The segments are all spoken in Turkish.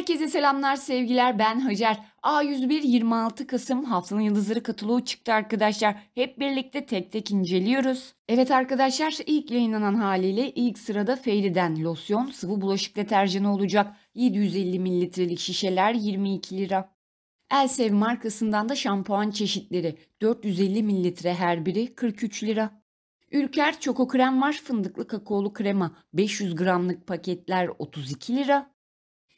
Herkese selamlar sevgiler ben Hacer. A101 26 Kasım haftanın yıldızları katılığı çıktı arkadaşlar. Hep birlikte tek tek inceliyoruz. Evet arkadaşlar ilk yayınlanan haliyle ilk sırada Fairy'den losyon sıvı bulaşık deterjanı olacak. 750 mililitrelik şişeler 22 lira. Elsev markasından da şampuan çeşitleri 450 mililitre her biri 43 lira. Ülker Çoko Krem var fındıklı kakaolu krema 500 gramlık paketler 32 lira.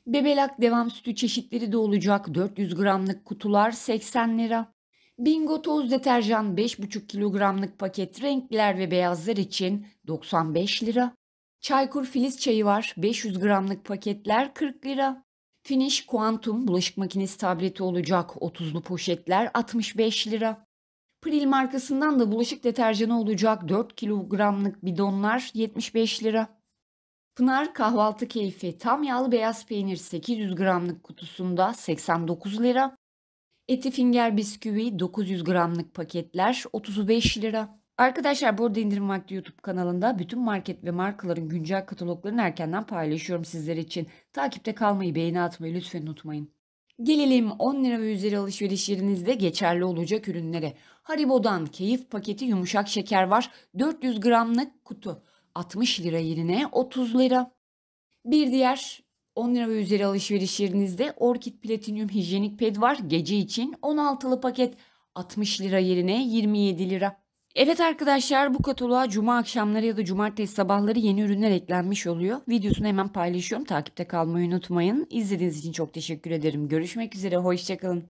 Bebelak devam sütü çeşitleri de olacak. 400 gramlık kutular 80 lira. Bingo toz deterjan 5,5 kilogramlık paket renkler ve beyazlar için 95 lira. Çaykur filiz çayı var 500 gramlık paketler 40 lira. Finish Quantum bulaşık makinesi tableti olacak 30'lu poşetler 65 lira. Pril markasından da bulaşık deterjanı olacak 4 kilogramlık bidonlar 75 lira. Pınar kahvaltı keyfi tam yağlı beyaz peynir 800 gramlık kutusunda 89 lira. Eti finger bisküvi 900 gramlık paketler 35 lira. Arkadaşlar burada indirim vakti YouTube kanalında bütün market ve markaların güncel kataloglarını erkenden paylaşıyorum sizler için. Takipte kalmayı, beğeni atmayı lütfen unutmayın. Gelelim 10 lira ve üzeri alışveriş yerinizde geçerli olacak ürünlere. Haribo'dan keyif paketi yumuşak şeker var. 400 gramlık kutu. 60 lira yerine 30 lira. Bir diğer 10 lira ve üzeri alışveriş yerinizde Orkid Platinum hijyenik ped var. Gece için 16'lı paket 60 lira yerine 27 lira. Evet arkadaşlar bu kataloğa cuma akşamları ya da cumartesi sabahları yeni ürünler eklenmiş oluyor. Videosunu hemen paylaşıyorum. Takipte kalmayı unutmayın. İzlediğiniz için çok teşekkür ederim. Görüşmek üzere. Hoşçakalın.